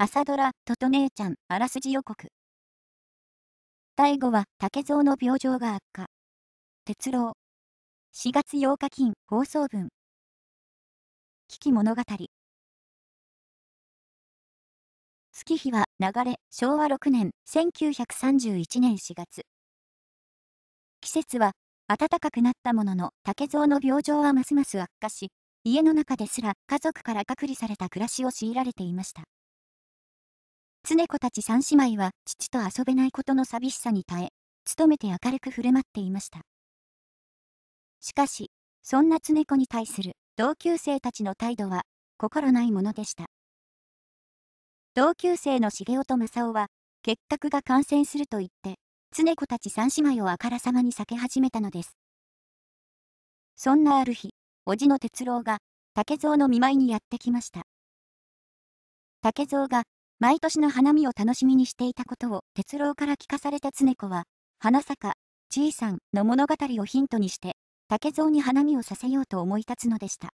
朝ドラ、トト姉ちゃん、あらすじ予告。第5話、竹蔵の病状が悪化。鉄郎。4月8日金、放送分。危機物語。月日は流れ、昭和6年、1931年4月。季節は暖かくなったものの竹蔵の病状はますます悪化し、家の中ですら家族から隔離された暮らしを強いられていました。常子たち三姉妹は父と遊べないことの寂しさに耐え、勤めて明るく振る舞っていました。しかし、そんな常子に対する同級生たちの態度は心ないものでした。同級生の重雄と正雄は、結核が感染すると言って、常子たち三姉妹をあからさまに避け始めたのです。そんなある日、叔父の哲郎が、竹蔵の見舞いにやってきました。竹蔵が毎年の花見を楽しみにしていたことを哲郎から聞かされた常子は、花坂、じいさんの物語をヒントにして、竹蔵に花見をさせようと思い立つのでした。